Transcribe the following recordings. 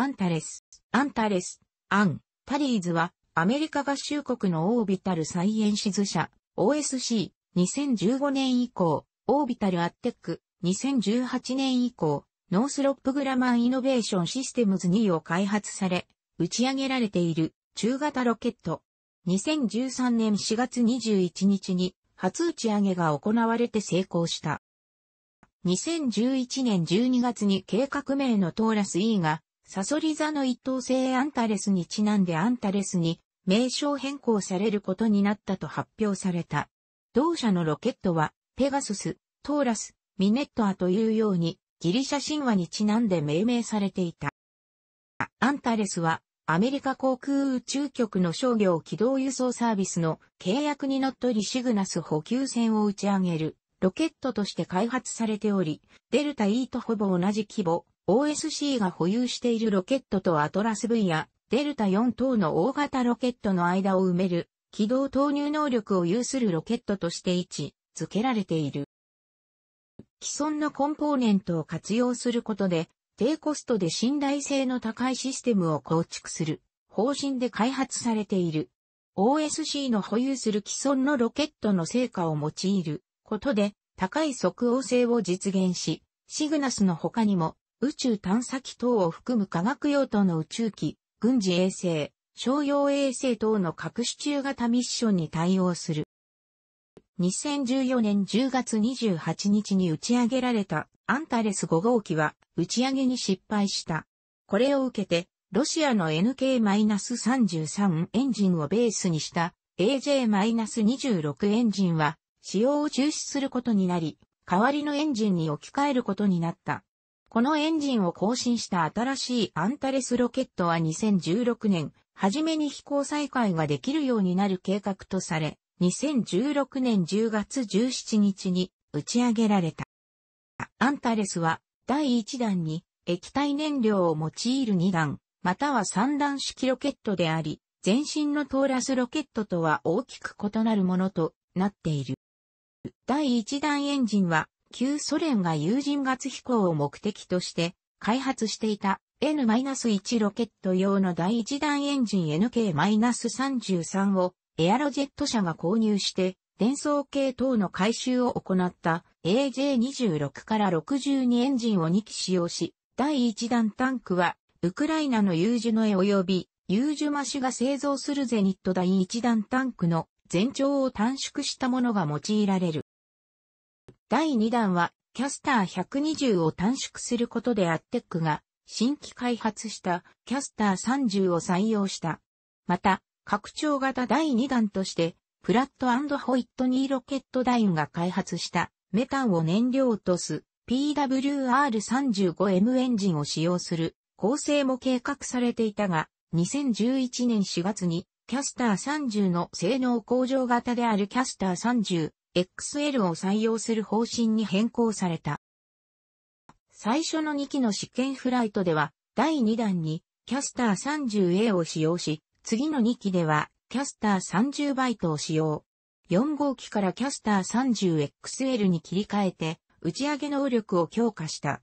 アンタレス、アンタレス、アン、タリーズは、アメリカ合衆国のオービタルサイエンシズ社、OSC、2015年以降、オービタルアッテック、2018年以降、ノースロップグラマンイノベーションシステムズ2を開発され、打ち上げられている中型ロケット。2013年4月21日に初打ち上げが行われて成功した。2011年12月に計画名のトーラス E がサソリ座の一等星アンタレスにちなんでアンタレスに名称変更されることになったと発表された。同社のロケットは、ペガスス、トーラス、ミネットアというように、ギリシャ神話にちなんで命名されていた。アンタレスは、アメリカ航空宇宙局の商業軌道輸送サービスの契約にのっとりシグナス補給船を打ち上げるロケットとして開発されており、デルタ E とほぼ同じ規模、OSC が保有しているロケットとアトラス V やデルタ4等の大型ロケットの間を埋める軌道投入能力を有するロケットとして位置付けられている。既存のコンポーネントを活用することで低コストで信頼性の高いシステムを構築する方針で開発されている。OSC の保有する既存のロケットの成果を用いることで高い即応性を実現し、シグナスの他にも宇宙探査機等を含む科学用途の宇宙機、軍事衛星、商用衛星等の各種中型ミッションに対応する。2014年10月28日に打ち上げられたアンタレス5号機は打ち上げに失敗した。これを受けて、ロシアの NK-33 エンジンをベースにした AJ-26 エンジンは使用を中止することになり、代わりのエンジンに置き換えることになった。このエンジンを更新した新しいアンタレスロケットは2016年、初めに飛行再開ができるようになる計画とされ、2016年10月17日に打ち上げられた。アンタレスは第1弾に液体燃料を用いる2弾、または3弾式ロケットであり、全身のトーラスロケットとは大きく異なるものとなっている。第1弾エンジンは旧ソ連が有人月飛行を目的として開発していた N-1 ロケット用の第1弾エンジン NK-33 をエアロジェット社が購入して伝送系等の改修を行った AJ26 から62エンジンを2機使用し、第1弾タンクはウクライナのユージュノエ及びユージュマシュが製造するゼニット第1弾タンクの全長を短縮したものが用いられる。第2弾は、キャスター120を短縮することでアッテックが、新規開発したキャスター30を採用した。また、拡張型第2弾として、プラットホイットニーロケットダインが開発したメタンを燃料とす PWR35M エンジンを使用する構成も計画されていたが、2011年4月にキャスター30の性能向上型であるキャスター30 XL を採用する方針に変更された。最初の2機の試験フライトでは、第2弾にキャスター 30A を使用し、次の2機ではキャスター30バイトを使用。4号機からキャスター 30XL に切り替えて、打ち上げ能力を強化した。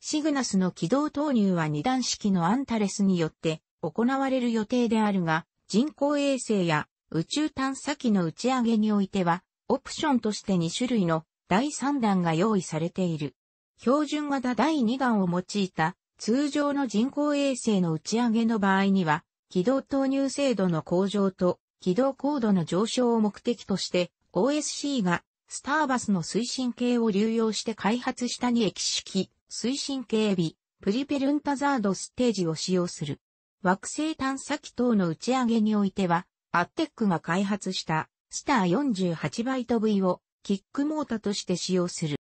シグナスの軌道投入は2段式のアンタレスによって行われる予定であるが、人工衛星や宇宙探査機の打ち上げにおいてはオプションとして2種類の第3弾が用意されている。標準型第2弾を用いた通常の人工衛星の打ち上げの場合には、軌道投入精度の向上と軌道高度の上昇を目的として OSC がスターバスの推進系を流用して開発した2液式推進系ビプリペルンタザードステージを使用する。惑星探査機等の打ち上げにおいては、アッテックが開発したスター48バイト V をキックモータとして使用する。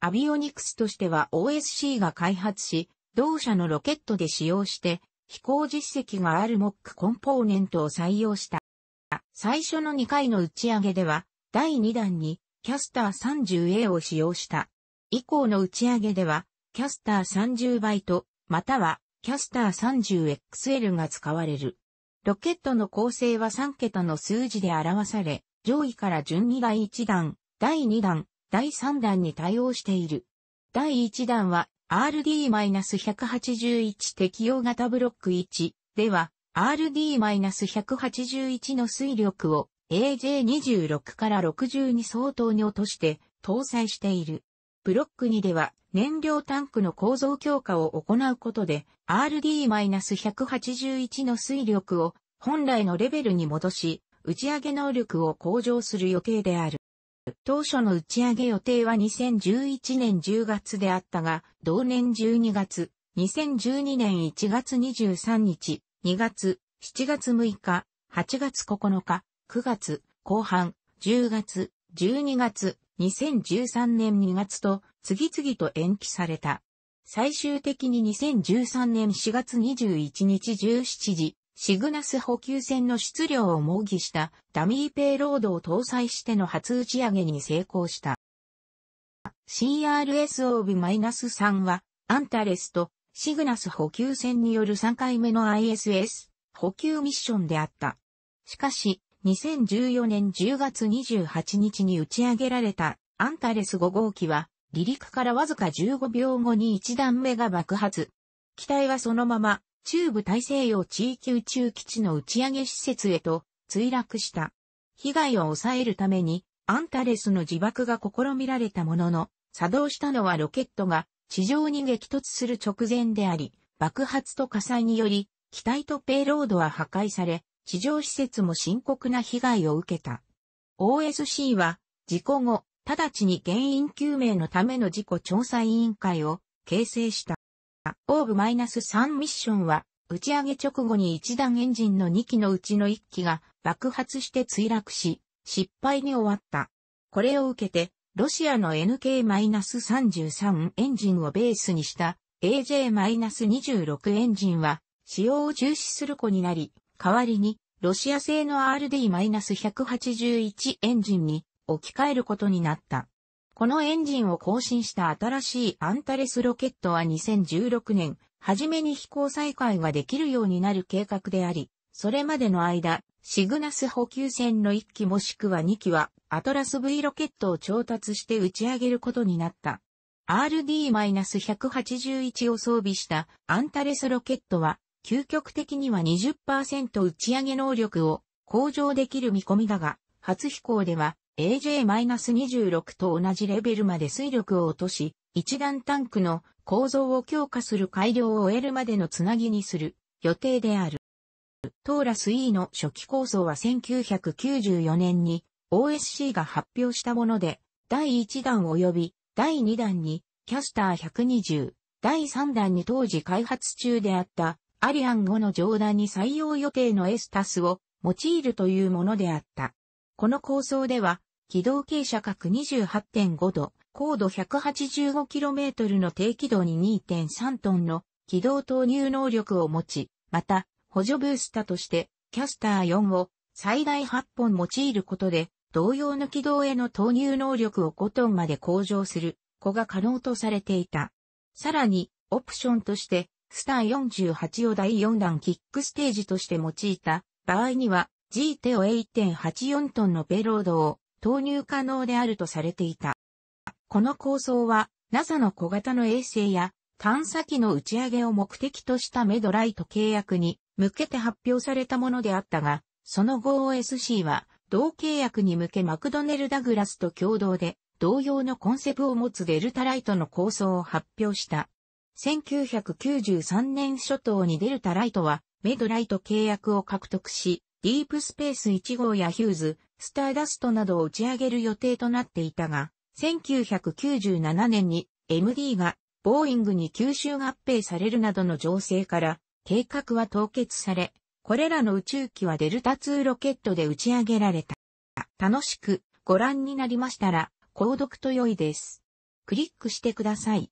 アビオニクスとしては OSC が開発し、同社のロケットで使用して、飛行実績があるモックコンポーネントを採用した。最初の2回の打ち上げでは、第2弾にキャスター 30A を使用した。以降の打ち上げでは、キャスター30バイト、またはキャスター 30XL が使われる。ロケットの構成は3桁の数字で表され、上位から順に第1弾、第2弾、第3弾に対応している。第1弾は RD-181 適用型ブロック1では RD-181 の推力を AJ26 から60に相当に落として搭載している。ブロック2では燃料タンクの構造強化を行うことで RD-181 の水力を本来のレベルに戻し、打ち上げ能力を向上する予定である。当初の打ち上げ予定は2011年10月であったが、同年12月、2012年1月23日、2月、7月6日、8月9日、9月、後半、10月、12月、2013年2月と次々と延期された。最終的に2013年4月21日17時、シグナス補給船の質量を模擬したダミーペイロードを搭載しての初打ち上げに成功した。CRS-OV-3 は、アンタレスとシグナス補給船による3回目の ISS 補給ミッションであった。しかし、2014年10月28日に打ち上げられたアンタレス5号機は、離陸からわずか15秒後に1段目が爆発。機体はそのまま、中部大西洋地域宇宙基地の打ち上げ施設へと墜落した。被害を抑えるために、アンタレスの自爆が試みられたものの、作動したのはロケットが地上に激突する直前であり、爆発と火災により、機体とペイロードは破壊され、地上施設も深刻な被害を受けた。OSC は、事故後、直ちに原因究明のための事故調査委員会を形成した。オーブ -3 ミッションは、打ち上げ直後に一段エンジンの2機のうちの1機が爆発して墜落し、失敗に終わった。これを受けて、ロシアの NK-33 エンジンをベースにした AJ-26 エンジンは使用を中止する子になり、代わりに、ロシア製の RD-181 エンジンに置き換えることになった。このエンジンを更新した新しいアンタレスロケットは2016年、初めに飛行再開ができるようになる計画であり、それまでの間、シグナス補給船の1機もしくは2機は、アトラス V ロケットを調達して打ち上げることになった。RD-181 を装備したアンタレスロケットは究極的には20%打ち上げ能力を向上できる見込みだが、初飛行では AJ-26 と同じレベルまで水力を落とし、一段タンクの構造を強化する改良を終えるまでのつなぎにする予定である。トーラス E の初期構想は1994年に OSC が発表したもので、第1弾及び第2弾にキャスター120、第3弾に当時開発中であったアリアン5の上段に採用予定のエスタスを用いるというものであった。この構想では、軌道傾斜角28.5度、高度 185km の低軌道に2.3トンの軌道投入能力を持ち、また、補助ブースタとして、キャスター4を最大8本用いることで、同様の軌道への投入能力を5トンまで向上する、子が可能とされていた。さらに、オプションとして、スター48を第4弾キックステージとして用いた場合には G 手を1.84トンのペロードを投入可能であるとされていた。この構想は NASA の小型の衛星や探査機の打ち上げを目的としたメドライト契約に向けて発表されたものであったが、その後 OSC は同契約に向けマクドネル・ダグラスと共同で同様のコンセプトを持つデルタライトの構想を発表した。1993年初頭にデルタライトは、メドライト契約を獲得し、ディープスペース1号やヒューズ、スターダストなどを打ち上げる予定となっていたが、1997年に MD がボーイングに吸収合併されるなどの情勢から、計画は凍結され、これらの宇宙機はデルタ2ロケットで打ち上げられた。楽しくご覧になりましたら、購読と良いです。クリックしてください。